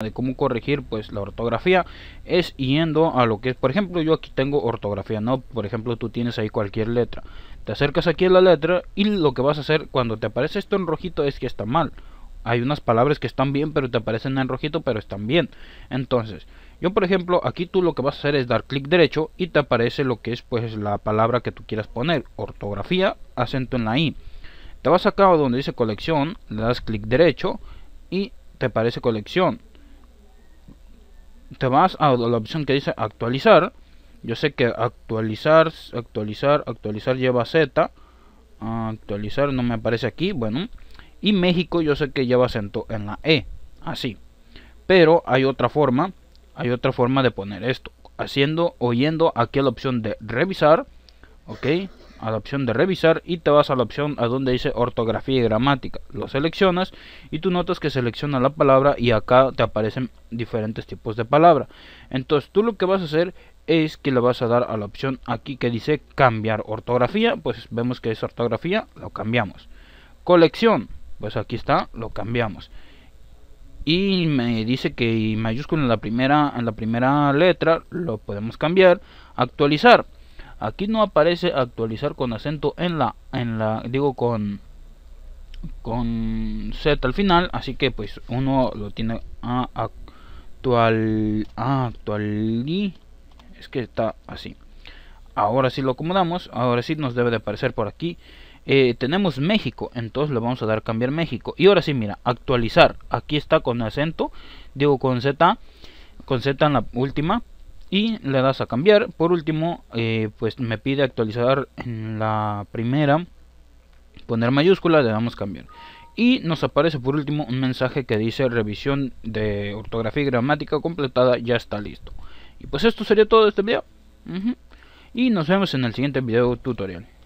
de cómo corregir pues la ortografía es yendo a lo que es por ejemplo yo aquí tengo ortografía no por ejemplo tú tienes ahí cualquier letra te acercas aquí a la letra y lo que vas a hacer cuando te aparece esto en rojito es que está mal hay unas palabras que están bien pero te aparecen en rojito pero están bien entonces yo por ejemplo aquí tú lo que vas a hacer es dar clic derecho y te aparece lo que es pues la palabra que tú quieras poner ortografía acento en la i te vas acá donde dice colección le das clic derecho y te aparece colección te vas a la opción que dice actualizar. Yo sé que actualizar, actualizar, actualizar lleva Z. Actualizar no me aparece aquí, bueno. Y México yo sé que lleva acento en la E, así. Pero hay otra forma, hay otra forma de poner esto. Haciendo, oyendo aquí la opción de revisar ok a la opción de revisar y te vas a la opción a donde dice ortografía y gramática. Lo seleccionas y tú notas que selecciona la palabra y acá te aparecen diferentes tipos de palabra. Entonces tú lo que vas a hacer es que le vas a dar a la opción aquí que dice cambiar ortografía. Pues vemos que es ortografía, lo cambiamos. Colección, pues aquí está, lo cambiamos. Y me dice que mayúscula en la primera, en la primera letra lo podemos cambiar. Actualizar Aquí no aparece actualizar con acento en la, en la, digo con, con Z al final, así que pues uno lo tiene a actual, a es que está así. Ahora sí lo acomodamos, ahora sí nos debe de aparecer por aquí. Eh, tenemos México, entonces le vamos a dar cambiar México. Y ahora sí, mira, actualizar. Aquí está con acento, digo con Z, con Z en la última y le das a cambiar por último eh, pues me pide actualizar en la primera poner mayúscula le damos cambiar y nos aparece por último un mensaje que dice revisión de ortografía y gramática completada ya está listo y pues esto sería todo de este video y nos vemos en el siguiente video tutorial